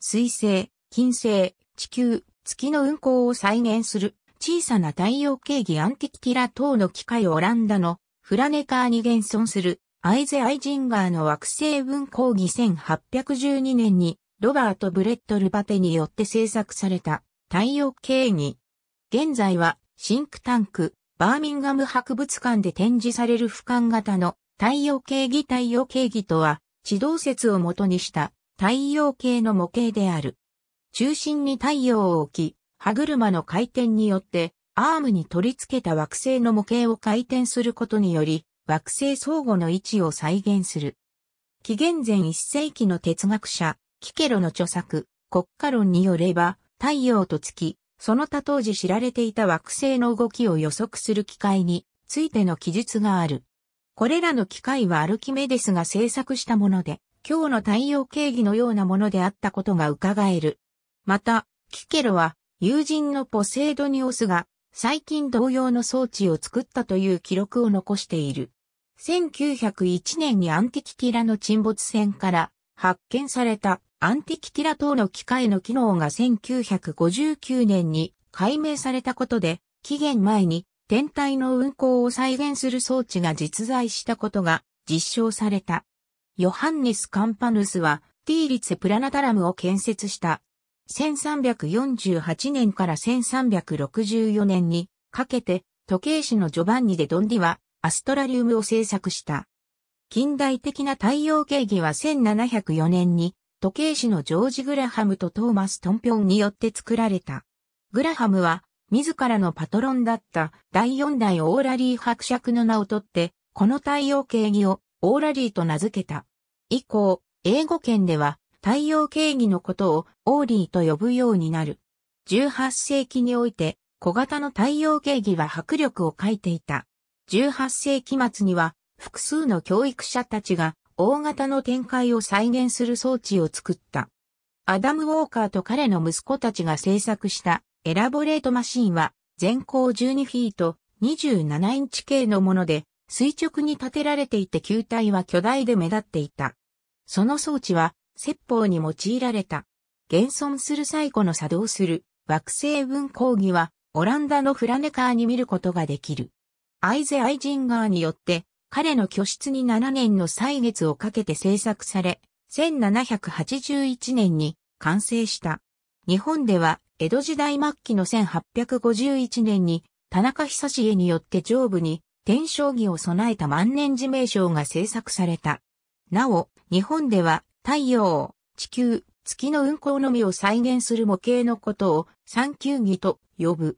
水星、金星、地球、月の運行を再現する小さな太陽系儀アンティキティラ等の機械をオランダのフラネカーに現存するアイゼ・アイジンガーの惑星運行儀1812年にロバート・ブレットルバテによって制作された太陽系儀。現在はシンクタンク、バーミンガム博物館で展示される俯瞰型の太陽系儀太陽系儀とは地動説をもとにした太陽系の模型である。中心に太陽を置き、歯車の回転によってアームに取り付けた惑星の模型を回転することにより、惑星相互の位置を再現する。紀元前1世紀の哲学者、キケロの著作、国家論によれば、太陽と月、その他当時知られていた惑星の動きを予測する機械についての記述がある。これらの機械はアルキメデスが制作したもので、今日の太陽経義のようなものであったことが伺える。また、キケロは友人のポセイドニオスが最近同様の装置を作ったという記録を残している。1901年にアンティキティラの沈没船から発見されたアンティキティラ等の機械の機能が1959年に解明されたことで、期限前に天体の運行を再現する装置が実在したことが実証された。ヨハンネス・カンパヌスは、ティーリツェ・プラナタラムを建設した。1348年から1364年にかけて、時計師のジョバンニでドンディは、アストラリウムを制作した。近代的な太陽系儀は1704年に、時計師のジョージ・グラハムとトーマス・トンピョンによって作られた。グラハムは、自らのパトロンだった第四代オーラリー伯爵の名を取って、この太陽系儀をオーラリーと名付けた。以降、英語圏では太陽系儀のことをオーリーと呼ぶようになる。18世紀において小型の太陽系儀は迫力を欠いていた。18世紀末には複数の教育者たちが大型の展開を再現する装置を作った。アダム・ウォーカーと彼の息子たちが制作したエラボレートマシンは全高12フィート27インチ系のもので垂直に建てられていて球体は巨大で目立っていた。その装置は、説法に用いられた。現存する最古の作動する惑星分講義は、オランダのフラネカーに見ることができる。アイゼ・アイジンガーによって、彼の居室に7年の歳月をかけて制作され、1781年に完成した。日本では、江戸時代末期の1851年に、田中久志によって上部に天正儀を備えた万年寺名称が制作された。なお、日本では太陽、地球、月の運行のみを再現する模型のことを三球儀と呼ぶ。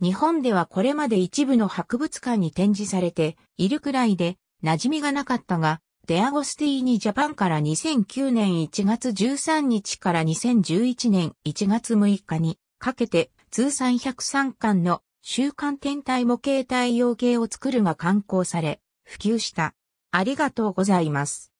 日本ではこれまで一部の博物館に展示されているくらいで馴染みがなかったが、デアゴスティーニジャパンから2009年1月13日から2011年1月6日にかけて通算103巻の週刊天体模型太陽系を作るが刊行され、普及した。ありがとうございます。